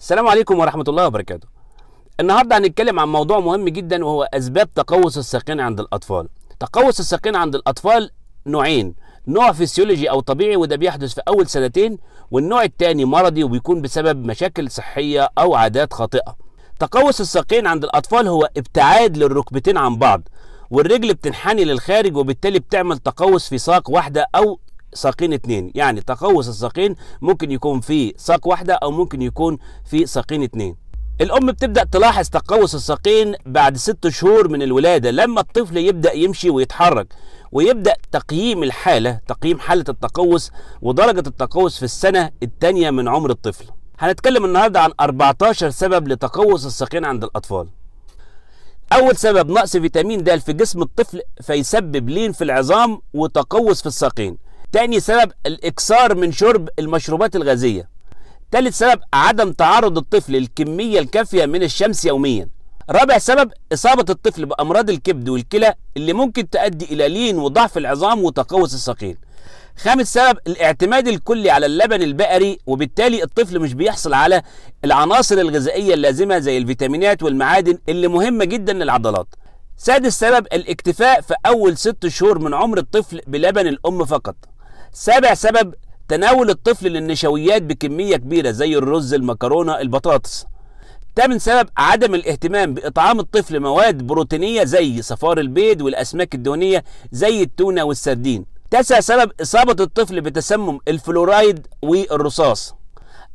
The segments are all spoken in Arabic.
السلام عليكم ورحمة الله وبركاته النهاردة هنتكلم عن موضوع مهم جدا وهو أسباب تقوس الساقين عند الأطفال تقوس الساقين عند الأطفال نوعين نوع فسيولوجي أو طبيعي وده بيحدث في أول سنتين والنوع الثاني مرضي وبيكون بسبب مشاكل صحية أو عادات خاطئة تقوس الساقين عند الأطفال هو ابتعاد للركبتين عن بعض والرجل بتنحني للخارج وبالتالي بتعمل تقوس في ساق واحدة أو ساقين اتنين يعني تقوس الساقين ممكن يكون في ساق واحدة أو ممكن يكون في ساقين اتنين الأم بتبدأ تلاحظ تقوس الساقين بعد ست شهور من الولادة لما الطفل يبدأ يمشي ويتحرك ويبدأ تقييم الحالة تقييم حالة التقوس ودرجة التقوس في السنة الثانية من عمر الطفل هنتكلم النهاردة عن 14 سبب لتقوس الساقين عند الأطفال أول سبب نقص فيتامين د في جسم الطفل فيسبب لين في العظام وتقوس في الساقين تاني سبب الإكثار من شرب المشروبات الغازية تالت سبب عدم تعرض الطفل للكمية الكافية من الشمس يوميا رابع سبب إصابة الطفل بأمراض الكبد والكلى اللي ممكن تؤدي إلى لين وضعف العظام وتقوس الساقين خامس سبب الاعتماد الكلي على اللبن البقري وبالتالي الطفل مش بيحصل على العناصر الغذائية اللازمة زي الفيتامينات والمعادن اللي مهمة جدا للعضلات سادس سبب الاكتفاء في أول ست شهور من عمر الطفل بلبن الأم فقط سابع سبب تناول الطفل للنشويات بكمية كبيرة زي الرز المكرونة البطاطس تامن سبب عدم الاهتمام بإطعام الطفل مواد بروتينية زي صفار البيض والأسماك الدهنية زي التونة والسردين تاسع سبب إصابة الطفل بتسمم الفلورايد والرصاص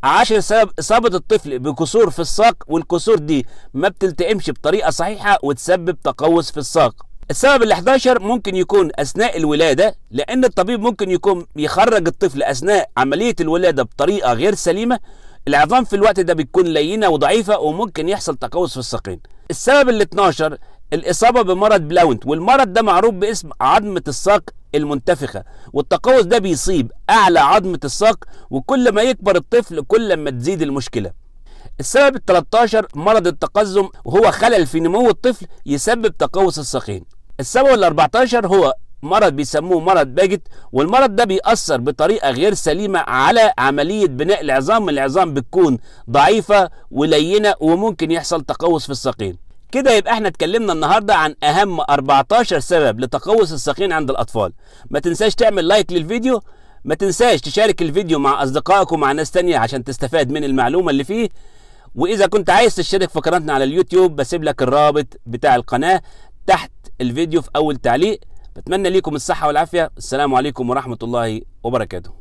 عشر سبب إصابة الطفل بكسور في الساق والكسور دي ما بتلتئمش بطريقة صحيحة وتسبب تقوس في الساق السبب ال11 ممكن يكون اثناء الولاده لان الطبيب ممكن يكون يخرج الطفل اثناء عمليه الولاده بطريقه غير سليمه العظام في الوقت ده بتكون لينه وضعيفه وممكن يحصل تقوس في الساقين السبب ال12 الاصابه بمرض بلاونت والمرض ده معروف باسم عظمه الساق المنتفخه والتقوس ده بيصيب اعلى عظمه الساق وكل ما يكبر الطفل كل ما تزيد المشكله السبب ال 13 مرض التقزم وهو خلل في نمو الطفل يسبب تقوس الساقين السبب ال 14 هو مرض بيسموه مرض باجت والمرض ده بيأثر بطريقة غير سليمة على عملية بناء العظام العظام بتكون ضعيفة ولينة وممكن يحصل تقوس في الساقين كده يبقى احنا اتكلمنا النهاردة عن اهم 14 سبب لتقوس الساقين عند الاطفال ما تنساش تعمل لايك للفيديو ما تنساش تشارك الفيديو مع أصدقائك ومع ناس تانية عشان تستفاد من المعلومة اللي فيه وإذا كنت عايز تشترك في قناتنا على اليوتيوب بسيب لك الرابط بتاع القناة تحت الفيديو في أول تعليق بتمنى ليكم الصحة والعافية السلام عليكم ورحمة الله وبركاته